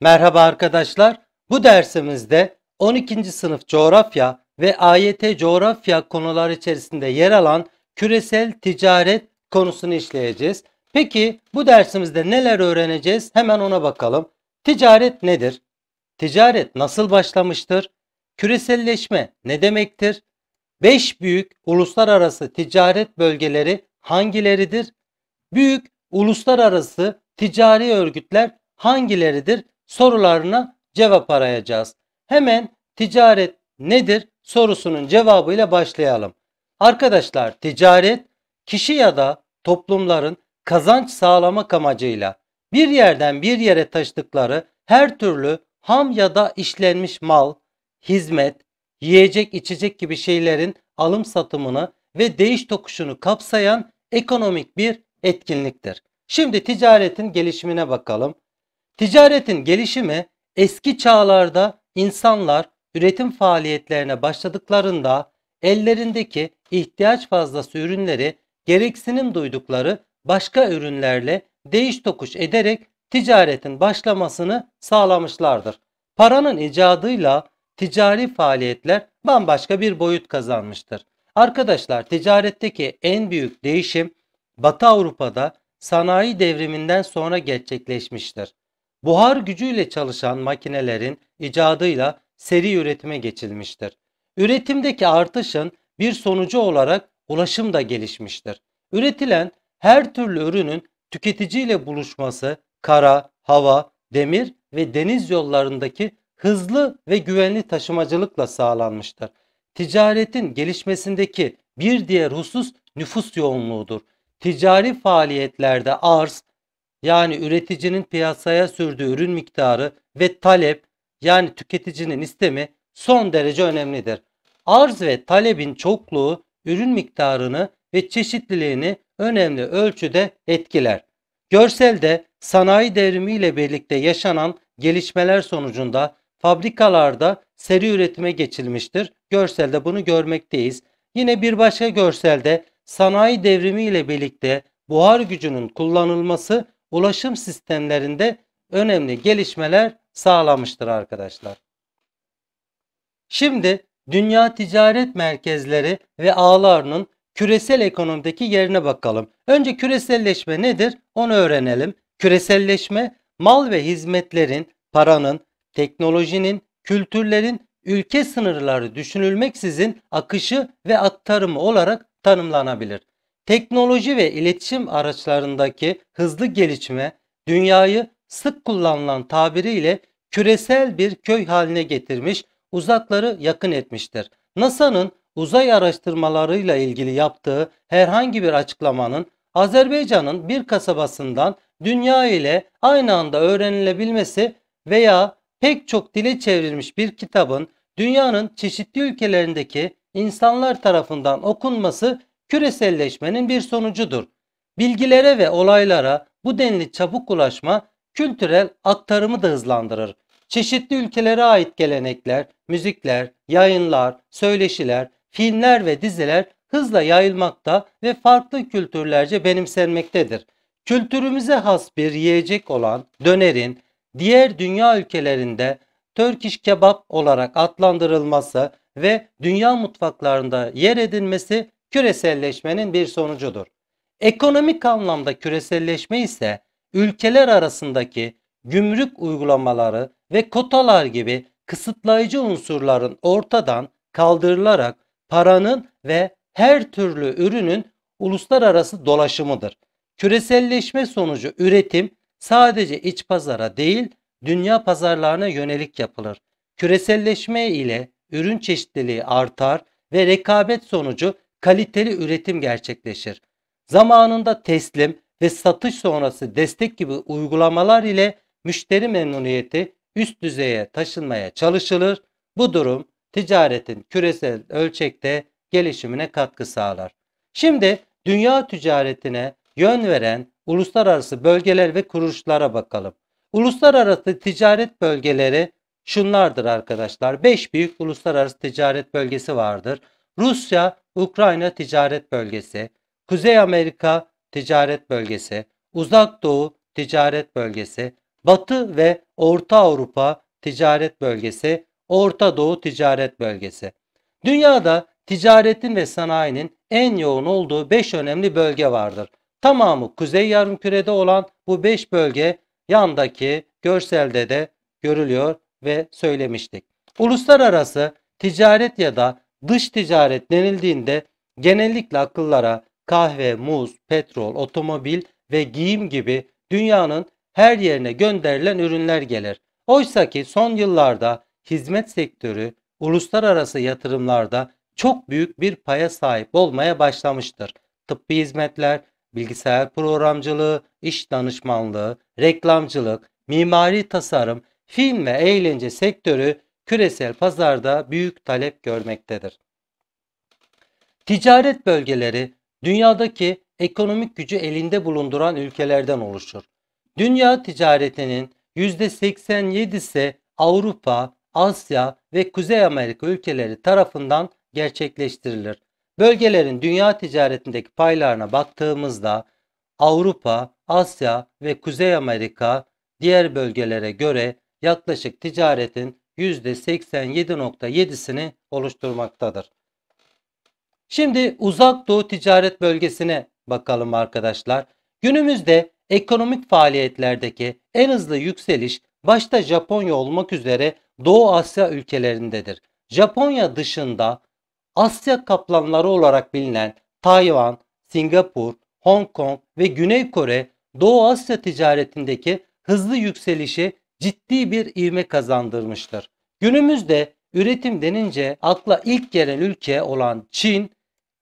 Merhaba arkadaşlar. Bu dersimizde 12. sınıf coğrafya ve AYT coğrafya konuları içerisinde yer alan küresel ticaret konusunu işleyeceğiz. Peki bu dersimizde neler öğreneceğiz? Hemen ona bakalım. Ticaret nedir? Ticaret nasıl başlamıştır? Küreselleşme ne demektir? 5 büyük uluslararası ticaret bölgeleri hangileridir? Büyük uluslararası ticari örgütler hangileridir? sorularına cevap arayacağız. Hemen ticaret nedir sorusunun cevabıyla başlayalım. Arkadaşlar ticaret kişi ya da toplumların kazanç sağlamak amacıyla bir yerden bir yere taşıdıkları her türlü ham ya da işlenmiş mal, hizmet, yiyecek içecek gibi şeylerin alım satımını ve değiş tokuşunu kapsayan ekonomik bir etkinliktir. Şimdi ticaretin gelişimine bakalım. Ticaretin gelişimi eski çağlarda insanlar üretim faaliyetlerine başladıklarında ellerindeki ihtiyaç fazlası ürünleri gereksinim duydukları başka ürünlerle değiş tokuş ederek ticaretin başlamasını sağlamışlardır. Paranın icadıyla ticari faaliyetler bambaşka bir boyut kazanmıştır. Arkadaşlar ticaretteki en büyük değişim Batı Avrupa'da sanayi devriminden sonra gerçekleşmiştir buhar gücüyle çalışan makinelerin icadıyla seri üretime geçilmiştir. Üretimdeki artışın bir sonucu olarak ulaşım da gelişmiştir. Üretilen her türlü ürünün tüketiciyle buluşması kara, hava, demir ve deniz yollarındaki hızlı ve güvenli taşımacılıkla sağlanmıştır. Ticaretin gelişmesindeki bir diğer husus nüfus yoğunluğudur. Ticari faaliyetlerde arz, yani üreticinin piyasaya sürdüğü ürün miktarı ve talep yani tüketicinin istemi son derece önemlidir. Arz ve talebin çokluğu ürün miktarını ve çeşitliliğini önemli ölçüde etkiler. Görselde sanayi devrimiyle birlikte yaşanan gelişmeler sonucunda fabrikalarda seri üretime geçilmiştir. Görselde bunu görmekteyiz. Yine bir başka görselde sanayi devrimiyle birlikte buhar gücünün kullanılması ulaşım sistemlerinde önemli gelişmeler sağlamıştır arkadaşlar. Şimdi dünya ticaret merkezleri ve ağlarının küresel ekonomideki yerine bakalım. Önce küreselleşme nedir onu öğrenelim. Küreselleşme mal ve hizmetlerin, paranın, teknolojinin, kültürlerin ülke sınırları düşünülmeksizin akışı ve aktarımı olarak tanımlanabilir. Teknoloji ve iletişim araçlarındaki hızlı gelişme dünyayı sık kullanılan tabiriyle küresel bir köy haline getirmiş, uzakları yakın etmiştir. NASA'nın uzay araştırmalarıyla ilgili yaptığı herhangi bir açıklamanın Azerbaycan'ın bir kasabasından dünya ile aynı anda öğrenilebilmesi veya pek çok dile çevrilmiş bir kitabın dünyanın çeşitli ülkelerindeki insanlar tarafından okunması küreselleşmenin bir sonucudur. Bilgilere ve olaylara bu denli çabuk ulaşma kültürel aktarımı da hızlandırır. Çeşitli ülkelere ait gelenekler, müzikler, yayınlar, söyleşiler, filmler ve diziler hızla yayılmakta ve farklı kültürlerce benimsenmektedir. Kültürümüze has bir yiyecek olan dönerin diğer dünya ülkelerinde Turkish kebap olarak adlandırılması ve dünya mutfaklarında yer edinmesi küreselleşmenin bir sonucudur. Ekonomik anlamda küreselleşme ise ülkeler arasındaki gümrük uygulamaları ve kotalar gibi kısıtlayıcı unsurların ortadan kaldırılarak paranın ve her türlü ürünün uluslararası dolaşımıdır. Küreselleşme sonucu üretim sadece iç pazara değil dünya pazarlarına yönelik yapılır. Küreselleşme ile ürün çeşitliliği artar ve rekabet sonucu kaliteli üretim gerçekleşir. Zamanında teslim ve satış sonrası destek gibi uygulamalar ile müşteri memnuniyeti üst düzeye taşınmaya çalışılır. Bu durum ticaretin küresel ölçekte gelişimine katkı sağlar. Şimdi dünya ticaretine yön veren uluslararası bölgeler ve kuruluşlara bakalım. Uluslararası ticaret bölgeleri şunlardır arkadaşlar. 5 büyük uluslararası ticaret bölgesi vardır. Rusya, Ukrayna ticaret bölgesi, Kuzey Amerika ticaret bölgesi, Uzak Doğu ticaret bölgesi, Batı ve Orta Avrupa ticaret bölgesi, Orta Doğu ticaret bölgesi. Dünyada ticaretin ve sanayinin en yoğun olduğu 5 önemli bölge vardır. Tamamı kuzey yarımkürede olan bu 5 bölge yandaki görselde de görülüyor ve söylemiştik. Uluslararası ticaret ya da Dış ticaret denildiğinde genellikle akıllara kahve, muz, petrol, otomobil ve giyim gibi dünyanın her yerine gönderilen ürünler gelir. Oysa ki son yıllarda hizmet sektörü uluslararası yatırımlarda çok büyük bir paya sahip olmaya başlamıştır. Tıbbi hizmetler, bilgisayar programcılığı, iş danışmanlığı, reklamcılık, mimari tasarım, film ve eğlence sektörü küresel pazarda büyük talep görmektedir. Ticaret bölgeleri dünyadaki ekonomik gücü elinde bulunduran ülkelerden oluşur. Dünya ticaretinin %87'si Avrupa, Asya ve Kuzey Amerika ülkeleri tarafından gerçekleştirilir. Bölgelerin dünya ticaretindeki paylarına baktığımızda Avrupa, Asya ve Kuzey Amerika diğer bölgelere göre yaklaşık ticaretin %87.7'sini oluşturmaktadır. Şimdi uzak doğu ticaret bölgesine bakalım arkadaşlar. Günümüzde ekonomik faaliyetlerdeki en hızlı yükseliş başta Japonya olmak üzere Doğu Asya ülkelerindedir. Japonya dışında Asya kaplanları olarak bilinen Tayvan, Singapur, Hong Kong ve Güney Kore Doğu Asya ticaretindeki hızlı yükselişi ciddi bir ivme kazandırmıştır. Günümüzde üretim denince akla ilk gelen ülke olan Çin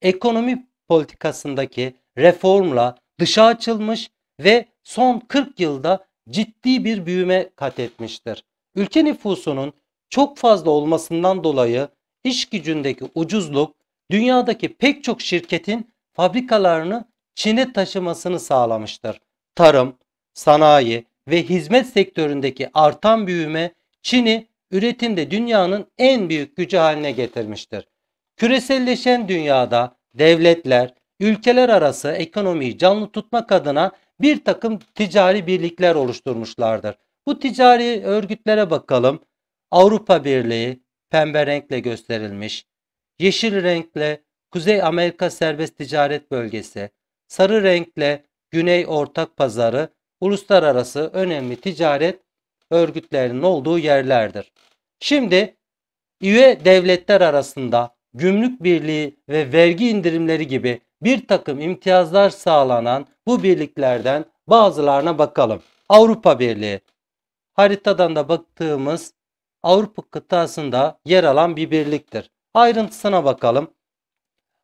ekonomi politikasındaki reformla dışa açılmış ve son 40 yılda ciddi bir büyüme kat etmiştir. Ülke nüfusunun çok fazla olmasından dolayı iş gücündeki ucuzluk dünyadaki pek çok şirketin fabrikalarını Çin'e taşımasını sağlamıştır. Tarım, sanayi, ve hizmet sektöründeki artan büyüme Çin'i üretimde dünyanın en büyük gücü haline getirmiştir. Küreselleşen dünyada devletler, ülkeler arası ekonomiyi canlı tutmak adına bir takım ticari birlikler oluşturmuşlardır. Bu ticari örgütlere bakalım. Avrupa Birliği pembe renkle gösterilmiş. Yeşil renkle Kuzey Amerika Serbest Ticaret Bölgesi, sarı renkle Güney Ortak Pazarı uluslararası önemli ticaret örgütlerinin olduğu yerlerdir. Şimdi üye devletler arasında gümrük birliği ve vergi indirimleri gibi bir takım imtiyazlar sağlanan bu birliklerden bazılarına bakalım. Avrupa Birliği haritadan da baktığımız Avrupa kıtasında yer alan bir birliktir. Ayrıntısına bakalım.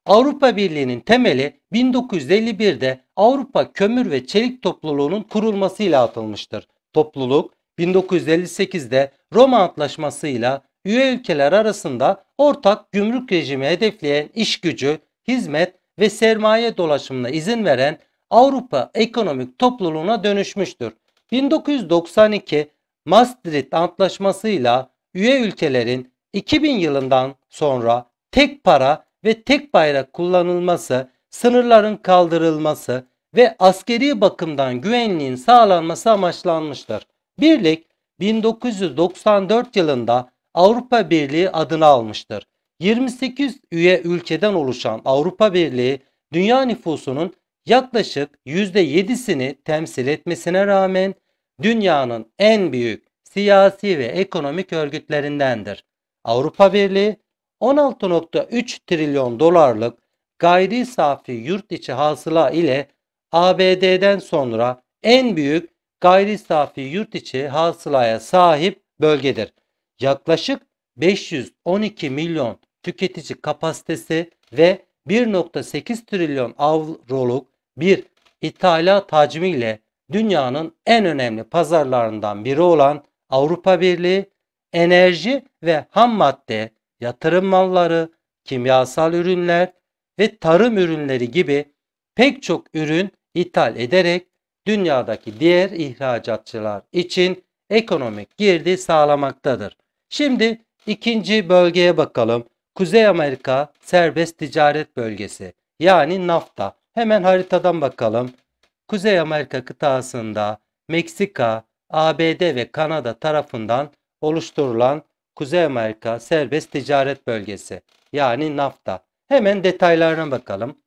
Avrupa Birliği'nin temeli 1951'de Avrupa Kömür ve Çelik Topluluğu'nun kurulmasıyla atılmıştır. Topluluk 1958'de Roma Antlaşması'yla üye ülkeler arasında ortak gümrük rejimi hedefleyen iş gücü, hizmet ve sermaye dolaşımına izin veren Avrupa Ekonomik Topluluğu'na dönüşmüştür. 1992 Maastricht Antlaşması'yla üye ülkelerin 2000 yılından sonra tek para ve tek bayrak kullanılması, sınırların kaldırılması ve askeri bakımdan güvenliğin sağlanması amaçlanmıştır. Birlik 1994 yılında Avrupa Birliği adını almıştır. 28 üye ülkeden oluşan Avrupa Birliği dünya nüfusunun yaklaşık %7'sini temsil etmesine rağmen dünyanın en büyük siyasi ve ekonomik örgütlerindendir. Avrupa Birliği 16.3 trilyon dolarlık gayri safi yurt içi hasıla ile ABD'den sonra en büyük gayri safi yurt içi hasılaya sahip bölgedir. Yaklaşık 512 milyon tüketici kapasitesi ve 1.8 trilyon avroluk bir ithalat hacmiyle dünyanın en önemli pazarlarından biri olan Avrupa Birliği enerji ve ham madde, yatırım malları, kimyasal ürünler ve tarım ürünleri gibi pek çok ürün ithal ederek dünyadaki diğer ihracatçılar için ekonomik girdi sağlamaktadır. Şimdi ikinci bölgeye bakalım. Kuzey Amerika Serbest Ticaret Bölgesi yani NAFTA. Hemen haritadan bakalım. Kuzey Amerika kıtasında Meksika, ABD ve Kanada tarafından oluşturulan Kuzey Amerika Serbest Ticaret Bölgesi yani NAFTA. Hemen detaylarına bakalım.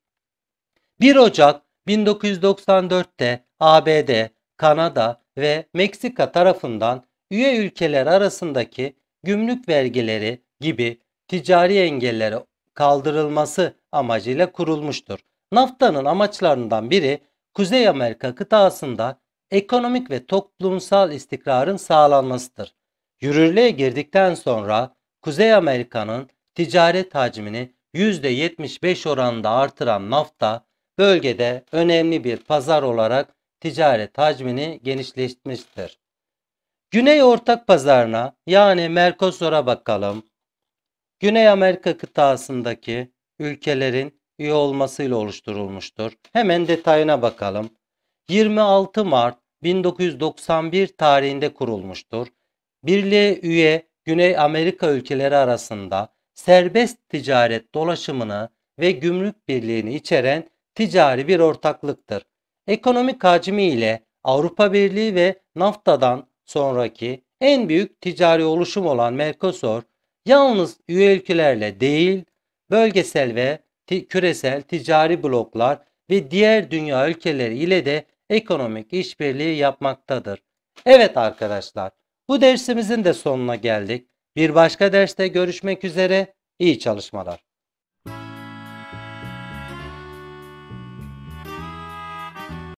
1 Ocak 1994'te ABD, Kanada ve Meksika tarafından üye ülkeler arasındaki gümrük vergileri gibi ticari engelleri kaldırılması amacıyla kurulmuştur. NAFTA'nın amaçlarından biri Kuzey Amerika kıtasında ekonomik ve toplumsal istikrarın sağlanmasıdır. Yürürlüğe girdikten sonra Kuzey Amerika'nın ticaret hacmini %75 oranında artıran NAFTA bölgede önemli bir pazar olarak ticaret hacmini genişletmiştir. Güney ortak pazarına yani Mercosur'a bakalım. Güney Amerika kıtasındaki ülkelerin üye olmasıyla oluşturulmuştur. Hemen detayına bakalım. 26 Mart 1991 tarihinde kurulmuştur Birliğe üye Güney Amerika ülkeleri arasında serbest ticaret dolaşımını ve gümrük birliğini içeren ticari bir ortaklıktır. Ekonomik hacmi ile Avrupa Birliği ve NAFTA'dan sonraki en büyük ticari oluşum olan Mercosur, yalnız üye ülkelerle değil, bölgesel ve ti küresel ticari bloklar ve diğer dünya ülkeleri ile de ekonomik işbirliği yapmaktadır. Evet arkadaşlar, bu dersimizin de sonuna geldik. Bir başka derste görüşmek üzere. İyi çalışmalar.